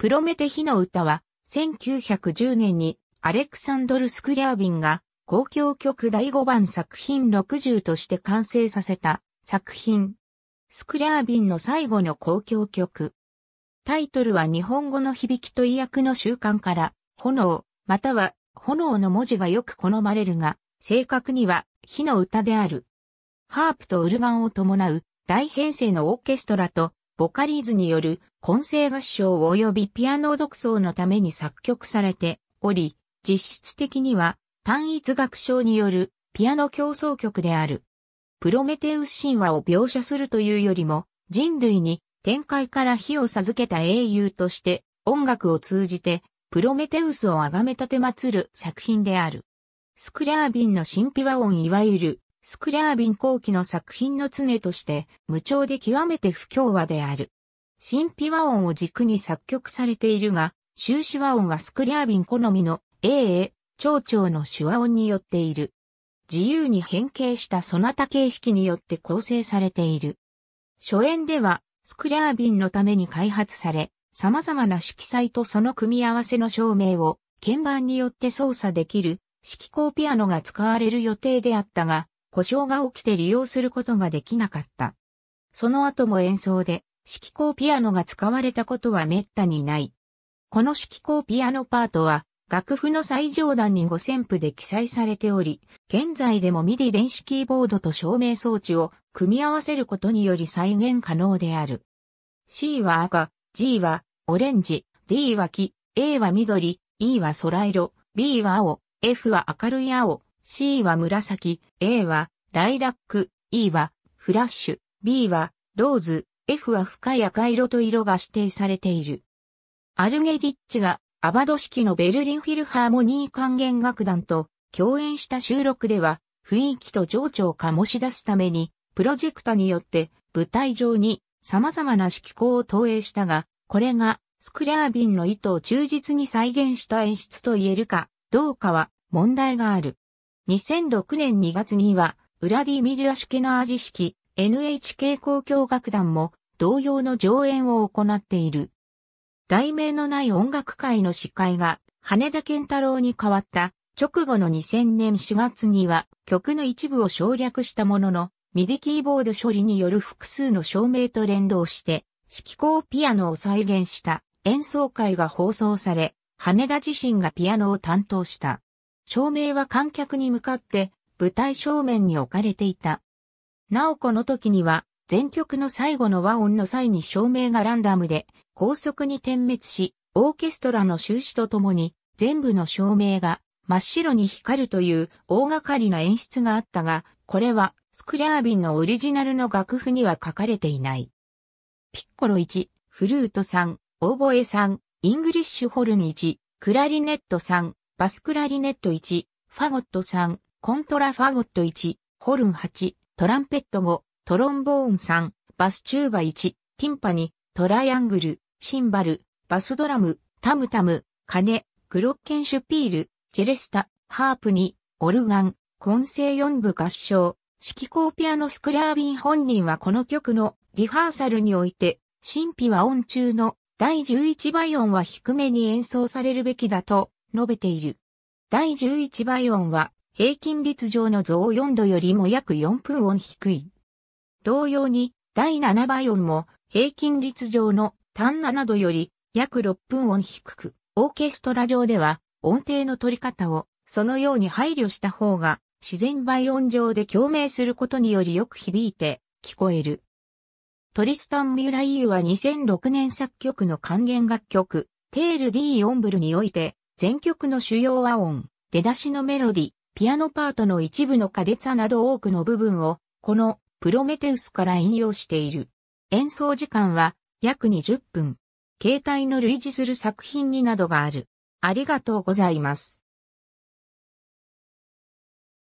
プロメテ火の歌は、1910年にアレクサンドル・スクリャービンが公共曲第5番作品60として完成させた作品。スクリャービンの最後の公共曲。タイトルは日本語の響きと意訳の習慣から、炎、または炎の文字がよく好まれるが、正確には火の歌である。ハープとウルガンを伴う大編成のオーケストラとボカリーズによる混声合唱及びピアノ独奏のために作曲されており、実質的には単一楽章によるピアノ競争曲である。プロメテウス神話を描写するというよりも、人類に展開から火を授けた英雄として音楽を通じてプロメテウスを崇め立て祭る作品である。スクラービンの神秘和音いわゆるスクラービン後期の作品の常として、無調で極めて不協和である。神秘和音を軸に作曲されているが、終始和音はスクリービン好みの AA、蝶々の手話音によっている。自由に変形したソナタ形式によって構成されている。初演では、スクリービンのために開発され、様々な色彩とその組み合わせの照明を鍵盤によって操作できる、指揮ピアノが使われる予定であったが、故障が起きて利用することができなかった。その後も演奏で、指揮校ピアノが使われたことは滅多にない。この指揮校ピアノパートは、楽譜の最上段に五線譜で記載されており、現在でもミディ電子キーボードと照明装置を組み合わせることにより再現可能である。C は赤、G はオレンジ、D は黄、A は緑、E は空色、B は青、F は明るい青、C は紫、A はライラック、E はフラッシュ、B はローズ、F は深い赤色と色が指定されている。アルゲリッチがアバド式のベルリンフィルハーモニー管弦楽団と共演した収録では雰囲気と情緒を醸し出すためにプロジェクタによって舞台上に様々な色光を投影したが、これがスクラービンの意図を忠実に再現した演出と言えるかどうかは問題がある。2006年2月には、ウラディミル・アシュケナージ式 NHK 交響楽団も同様の上演を行っている。題名のない音楽会の司会が羽田健太郎に変わった直後の2000年4月には曲の一部を省略したものの、ミディキーボード処理による複数の照明と連動して、指揮校ピアノを再現した演奏会が放送され、羽田自身がピアノを担当した。照明は観客に向かって舞台正面に置かれていた。なおこの時には、全曲の最後の和音の際に照明がランダムで高速に点滅し、オーケストラの終支とともに全部の照明が真っ白に光るという大掛かりな演出があったが、これはスクラービンのオリジナルの楽譜には書かれていない。ピッコロ1、フルート3、オーボエ3、イングリッシュホルン1、クラリネット3、バスクラリネット1、ファゴット3、コントラファゴット1、ホルン8、トランペット5、トロンボーン3、バスチューバ1、ティンパニ、トライアングル、シンバル、バスドラム、タムタム、カネ、グロッケンシュピール、ジェレスタ、ハープに、オルガン、混声4部合唱、指揮校ピアノスクラービン本人はこの曲のリハーサルにおいて、神秘は音中の第11倍音は低めに演奏されるべきだと述べている。第11倍音は平均率上の増音度よりも約4分音低い。同様に第7倍音も平均率上の単7度より約6分音低く、オーケストラ上では音程の取り方をそのように配慮した方が自然倍音上で共鳴することによりよく響いて聞こえる。トリスタン・ミュライユは2006年作曲の還元楽曲、テール・ディ・オンブルにおいて、全曲の主要和音、出だしのメロディ、ピアノパートの一部のカデツァなど多くの部分を、このプロメテウスから引用している。演奏時間は約20分。携帯の類似する作品になどがある。ありがとうございます。